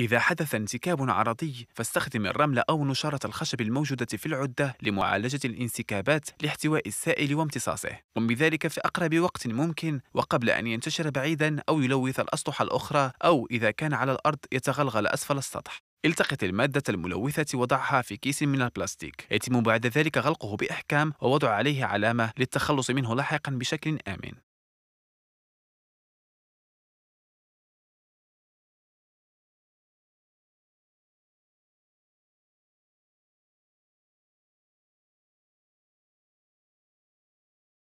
إذا حدث انسكاب عرضي فاستخدم الرمل أو نشارة الخشب الموجودة في العدة لمعالجة الانسكابات لاحتواء السائل وامتصاصه قم بذلك في أقرب وقت ممكن وقبل أن ينتشر بعيدا أو يلوث الأسطح الأخرى أو إذا كان على الأرض يتغلغل أسفل السطح التقط المادة الملوثة وضعها في كيس من البلاستيك يتم بعد ذلك غلقه بإحكام ووضع عليه علامة للتخلص منه لاحقا بشكل آمن